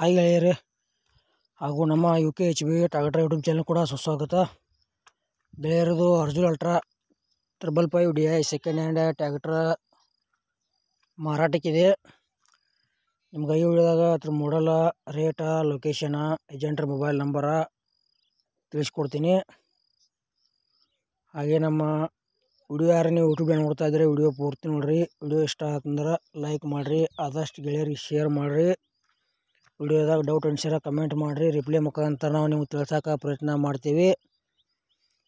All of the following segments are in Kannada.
ಹಾಯ್ ಗೆಳೆಯರೇ ಹಾಗೂ ನಮ್ಮ ಯು ಕೆ ಎಚ್ ಬಿ ಟಾಗಟ್ರ ಯೂಟ್ಯೂಬ್ ಚಾನಲ್ ಕೂಡ ಸುಸ್ವಾಗತ ಗೆಳೆಯರದು Arjun ultra triple five D I second hand tractor ಮಾರಾಟಕ್ಕಿದೆ ನಿಮ್ಗೆ ಐ ಉಳಿದಾಗ ಅದ್ರ ಮಾಡಲ ರೇಟ ಲೊಕೇಶನ ಏಜೆಂಟ್ರ ಮೊಬೈಲ್ ನಂಬರ ತಿಳಿಸ್ಕೊಡ್ತೀನಿ ಹಾಗೆ ನಮ್ಮ ವಿಡಿಯೋ ಯಾರು ನೀವು ಏನು ನೋಡ್ತಾ ಇದ್ರೆ ವಿಡಿಯೋ ಪೂರ್ತಿ ನೋಡಿರಿ ವಿಡಿಯೋ ಇಷ್ಟ ಆತಂದ್ರೆ ಲೈಕ್ ಮಾಡಿರಿ ಆದಷ್ಟು ಗೆಳೆಯರಿಗೆ ಶೇರ್ ಮಾಡಿರಿ ವಿಡಿಯೋದಾಗ ಡೌಟ್ ಅನ್ಸಿರ ಕಮೆಂಟ್ ಮಾಡಿರಿ ರಿಪ್ಲೈ ಮುಖಾಂತರ ನಾವು ನಿಮ್ಗೆ ತಿಳ್ಸೋಕೆ ಪ್ರಯತ್ನ ಮಾಡ್ತೀವಿ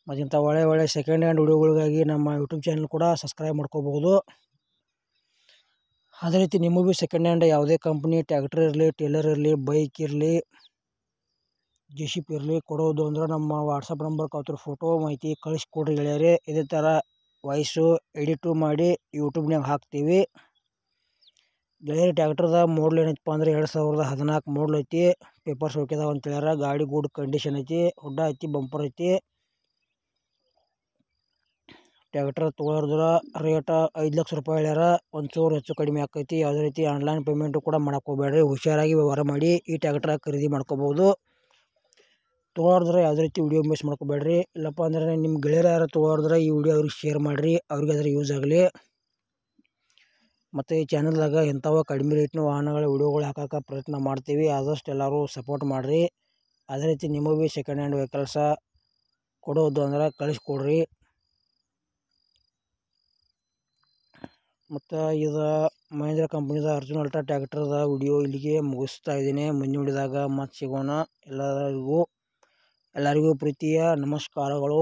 ಮತ್ತು ಇಂಥ ಒಳ್ಳೆ ಒಳ್ಳೆ ಸೆಕೆಂಡ್ ಹ್ಯಾಂಡ್ ವಿಡಿಯೋಗಳಿಗಾಗಿ ನಮ್ಮ ಯೂಟ್ಯೂಬ್ ಚಾನಲ್ ಕೂಡ ಸಬ್ಸ್ಕ್ರೈಬ್ ಮಾಡ್ಕೋಬೋದು ಅದೇ ರೀತಿ ನಿಮಗೂ ಸೆಕೆಂಡ್ ಹ್ಯಾಂಡ್ ಯಾವುದೇ ಕಂಪ್ನಿ ಟ್ಯಾಕ್ಟ್ರ್ ಇರಲಿ ಟೇಲರ್ ಇರಲಿ ಬೈಕ್ ಇರಲಿ ಜೆ ಇರಲಿ ಕೊಡೋದು ಅಂದ್ರೆ ನಮ್ಮ ವಾಟ್ಸಪ್ ನಂಬರ್ ಅವ್ರ ಫೋಟೋ ಮಾಹಿತಿ ಕಳಿಸ್ಕೊಡ್ರಿ ಗೆಳೆಯರೇ ಇದೇ ಥರ ವಾಯ್ಸು ಎಡಿಟು ಮಾಡಿ ಯೂಟ್ಯೂಬ್ನಾಗ ಹಾಕ್ತೀವಿ ಗೆಳೆಯರು ಟ್ಯಾಕ್ಟರ್ದಾಗ ಮೋಡ್ಲ್ ಏನೈತಪ್ಪ ಅಂದ್ರೆ ಎರಡು ಸಾವಿರದ ಹದಿನಾಲ್ಕು ಮೋಡ್ಲ್ ಐತಿ ಪೇಪರ್ಸ್ ಹೋಗ್ಯದಾವ ಅಂತ ಹೇಳ್ಯಾರ ಗಾಡಿ ಗುಡ್ ಕಂಡೀಷನ್ ಐತಿ ಹುಡ್ಡ ಐತಿ ಬಂಪರ್ ಐತಿ ಟ್ಯಾಕ್ಟರ್ ತೊಗೋಳಿದ್ರೆ ರೇಟ್ ಐದು ಲಕ್ಷ ರೂಪಾಯಿ ಹೇಳ್ಯಾರ ಒಂದು ಚೂರು ಹೆಚ್ಚು ಕಡಿಮೆ ಆಕೈತಿ ಯಾವುದೇ ರೀತಿ ಆನ್ಲೈನ್ ಪೇಮೆಂಟು ಕೂಡ ಮಾಡಕ್ಕೆ ಹೋಗ್ಬೇಡ್ರಿ ಹುಷಾರಾಗಿ ವ್ಯವಹಾರ ಮಾಡಿ ಈ ಟ್ಯಾಕ್ಟ್ರ ಖರೀದಿ ಮಾಡ್ಕೋಬಹುದು ತೊಗೊಳೋದ್ರೆ ಯಾವುದೇ ರೀತಿ ವಿಡಿಯೋ ಮಿಸ್ ಮಾಡ್ಕೋಬೇಡ್ರಿ ಇಲ್ಲಪ್ಪ ಅಂದ್ರೆ ನಿಮ್ಮ ಗೆಳೆಯರ ಯಾರು ತೊಗೊಳೋದ್ರೆ ಈ ವಿಡಿಯೋ ಅವ್ರಿಗೆ ಶೇರ್ ಮಾಡಿರಿ ಅವ್ರಿಗೆ ಅದರ ಯೂಸ್ ಆಗಲಿ ಮತ್ತು ಈ ಚಾನಲ್ದಾಗ ಇಂಥವು ಕಡ್ಮೆ ರೇಟ್ನ ವಾಹನಗಳ ವೀಡಿಯೋಗಳು ಹಾಕಕ್ಕೆ ಪ್ರಯತ್ನ ಮಾಡ್ತೀವಿ ಆದಷ್ಟು ಎಲ್ಲರೂ ಸಪೋರ್ಟ್ ಮಾಡಿರಿ ಅದೇ ರೀತಿ ನಿಮಗೂ ಭೀ ಸೆಕೆಂಡ್ ಹ್ಯಾಂಡ್ ವೆಹಿಕಲ್ಸ ಕೊಡೋದು ಅಂದ್ರೆ ಕಳಿಸ್ಕೊಡ್ರಿ ಮತ್ತು ಇದು ಮಹೇಂದ್ರ ಕಂಪ್ನಿದ ಅರ್ಜುನ್ ಅಲ್ಟ್ರಾ ಟ್ಯಾಕ್ಟ್ರದ ವಿಡಿಯೋ ಇಲ್ಲಿಗೆ ಮುಗಿಸ್ತಾ ಇದ್ದೀನಿ ಮುಂದಿನ ವಿಡಿಯೋದಾಗ ಮತ್ತೆ ಸಿಗೋಣ ಎಲ್ಲರಿಗೂ ಎಲ್ಲರಿಗೂ ಪ್ರೀತಿಯ ನಮಸ್ಕಾರಗಳು